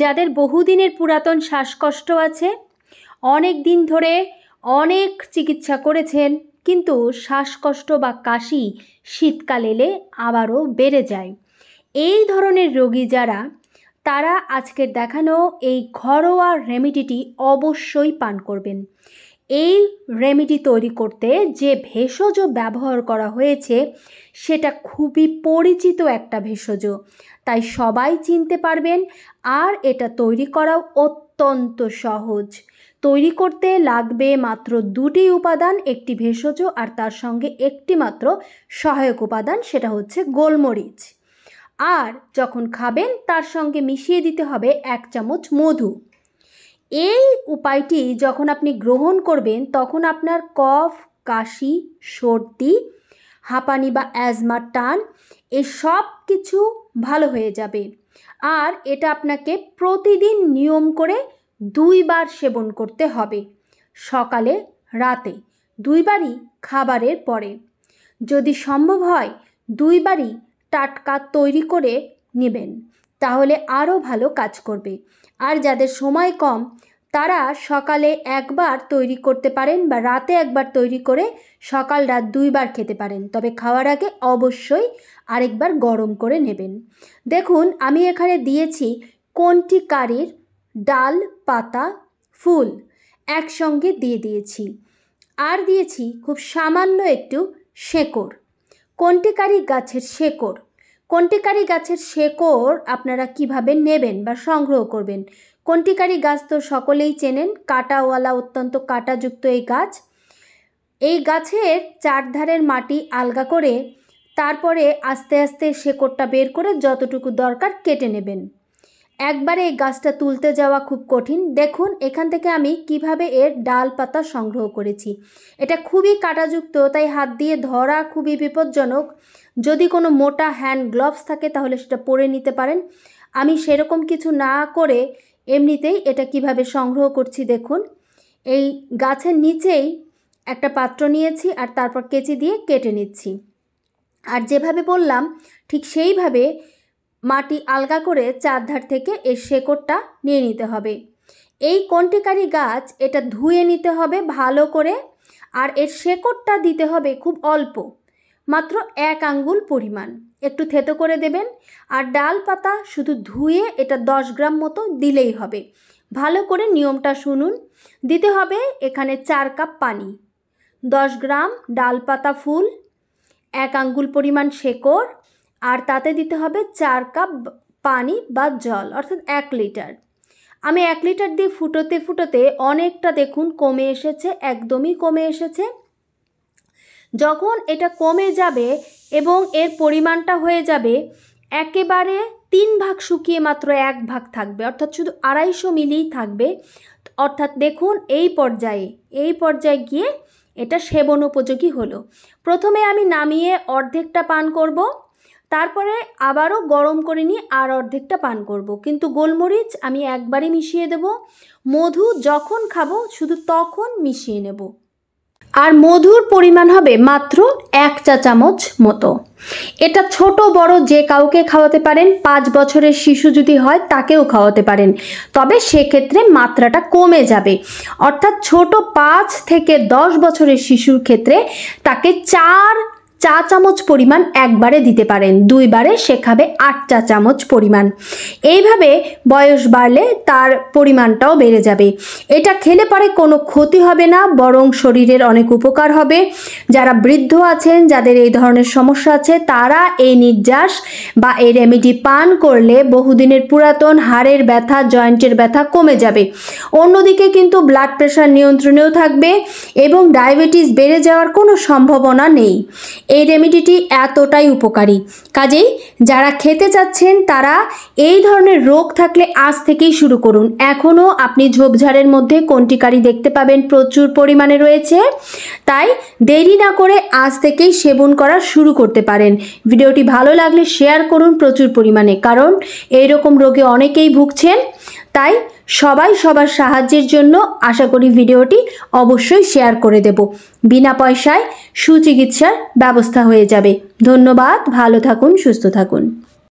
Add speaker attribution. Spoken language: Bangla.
Speaker 1: যাদের বহুদিনের পুরাতন শ্বাসকষ্ট আছে অনেক দিন ধরে অনেক চিকিৎসা করেছেন কিন্তু শ্বাসকষ্ট বা কাশি শীতকাল এলে আবারও বেড়ে যায় এই ধরনের রোগী যারা তারা আজকের দেখানো এই ঘরোয়া রেমিডিটি অবশ্যই পান করবেন এই রেমেডি তৈরি করতে যে ভেষজ ব্যবহার করা হয়েছে সেটা খুবই পরিচিত একটা ভেষজ তাই সবাই চিনতে পারবেন আর এটা তৈরি করাও অত্যন্ত সহজ তৈরি করতে লাগবে মাত্র দুটি উপাদান একটি ভেষজ আর তার সঙ্গে একটি মাত্র সহায়ক উপাদান সেটা হচ্ছে গোলমরিচ আর যখন খাবেন তার সঙ্গে মিশিয়ে দিতে হবে এক চামচ মধু এই উপায়টি যখন আপনি গ্রহণ করবেন তখন আপনার কফ কাশি সর্দি হাঁপানি বা অ্যাজমা টান এসব কিছু ভালো হয়ে যাবে আর এটা আপনাকে প্রতিদিন নিয়ম করে দুইবার সেবন করতে হবে সকালে রাতে দুইবারই খাবারের পরে যদি সম্ভব হয় দুইবারই টাটকা তৈরি করে নেবেন তাহলে আরও ভালো কাজ করবে আর যাদের সময় কম তারা সকালে একবার তৈরি করতে পারেন বা রাতে একবার তৈরি করে সকাল রাত দুইবার খেতে পারেন তবে খাওয়ার আগে অবশ্যই আরেকবার গরম করে নেবেন দেখুন আমি এখানে দিয়েছি কোনটি কারির ডাল পাতা ফুল একসঙ্গে দিয়ে দিয়েছি আর দিয়েছি খুব সামান্য একটু শেকড় কারি গাছের শেকড় কন্টিকারি গাছের শেকড় আপনারা কিভাবে নেবেন বা সংগ্রহ করবেন কন্টিকারি গাছ তো সকলেই চেনেন কাটাওয়ালা অত্যন্ত কাটাযুক্ত এই গাছ এই গাছের চারধারের মাটি আলগা করে তারপরে আস্তে আস্তে শেকড়টা বের করে যতটুকু দরকার কেটে নেবেন একবারে এই গাছটা তুলতে যাওয়া খুব কঠিন দেখুন এখান থেকে আমি কিভাবে এর ডাল পাতা সংগ্রহ করেছি এটা খুবই কাটাযুক্ত তাই হাত দিয়ে ধরা খুবই বিপজ্জনক যদি কোনো মোটা হ্যান্ড গ্লাভস থাকে তাহলে সেটা পরে নিতে পারেন আমি সেরকম কিছু না করে এমনিতেই এটা কিভাবে সংগ্রহ করছি দেখুন এই গাছের নিচেই একটা পাত্র নিয়েছি আর তারপর কেচি দিয়ে কেটে নিচ্ছি আর যেভাবে বললাম ঠিক সেইভাবে মাটি আলগা করে চারধার থেকে এই শেকড়টা নিয়ে নিতে হবে এই কন্টিকারি গাছ এটা ধুয়ে নিতে হবে ভালো করে আর এর শেকড়টা দিতে হবে খুব অল্প মাত্র এক আঙ্গুল পরিমাণ একটু থেতো করে দেবেন আর ডাল পাতা শুধু ধুয়ে এটা দশ গ্রাম মতো দিলেই হবে ভালো করে নিয়মটা শুনুন দিতে হবে এখানে চার কাপ পানি দশ গ্রাম ডাল পাতা ফুল এক আঙ্গুল পরিমাণ শেকড় আর তাতে দিতে হবে চার কাপ পানি বা জল অর্থাৎ এক লিটার আমি এক লিটার দিয়ে ফুটোতে ফুটোতে অনেকটা দেখুন কমে এসেছে একদমই কমে এসেছে যখন এটা কমে যাবে এবং এর পরিমাণটা হয়ে যাবে একেবারে তিন ভাগ শুকিয়ে মাত্র এক ভাগ থাকবে অর্থাৎ শুধু আড়াইশো মিলিই থাকবে অর্থাৎ দেখুন এই পর্যায়ে এই পর্যায়ে গিয়ে এটা সেবন উপযোগী হলো প্রথমে আমি নামিয়ে অর্ধেকটা পান করব তারপরে আবারও গরম করে নিয়ে আর অর্ধেকটা পান করব। কিন্তু গোলমরিচ আমি একবারে মিশিয়ে দেব মধু যখন খাবো শুধু তখন মিশিয়ে নেব আর মধুর পরিমাণ হবে মাত্র এক চা চামচ মতো এটা ছোট বড় যে কাউকে খাওয়াতে পারেন পাঁচ বছরের শিশু যদি হয় তাকেও খাওয়াতে পারেন তবে সেক্ষেত্রে মাত্রাটা কমে যাবে অর্থাৎ ছোট পাঁচ থেকে দশ বছরের শিশুর ক্ষেত্রে তাকে চার চা চামচ পরিমাণ একবারে দিতে পারেন দুইবারে সে খাবে আট চা চামচ পরিমাণ এইভাবে বয়স বাড়লে তার পরিমাণটাও বেড়ে যাবে এটা খেলে পরে কোনো ক্ষতি হবে না বরং শরীরের অনেক উপকার হবে যারা বৃদ্ধ আছেন যাদের এই ধরনের সমস্যা আছে তারা এই নির্যাস বা এই রেমেডি পান করলে বহুদিনের পুরাতন হাড়ের ব্যথা জয়েন্টের ব্যথা কমে যাবে অন্যদিকে কিন্তু ব্লাড প্রেশার নিয়ন্ত্রণেও থাকবে এবং ডায়াবেটিস বেড়ে যাওয়ার কোনো সম্ভাবনা নেই এই রেমেডিটি এতটাই উপকারী কাজেই যারা খেতে চাচ্ছেন তারা এই ধরনের রোগ থাকলে আজ থেকেই শুরু করুন এখনও আপনি ঝোপঝাড়ের মধ্যে কন্টিকারি দেখতে পাবেন প্রচুর পরিমাণে রয়েছে তাই দেরি না করে আজ থেকেই সেবন করা শুরু করতে পারেন ভিডিওটি ভালো লাগলে শেয়ার করুন প্রচুর পরিমাণে কারণ এই রকম রোগে অনেকেই ভুগছেন তাই সবাই সবার সাহায্যের জন্য আশা করি ভিডিওটি অবশ্যই শেয়ার করে দেব বিনা পয়সায় সুচিকিৎসার ব্যবস্থা হয়ে যাবে ধন্যবাদ ভালো থাকুন সুস্থ থাকুন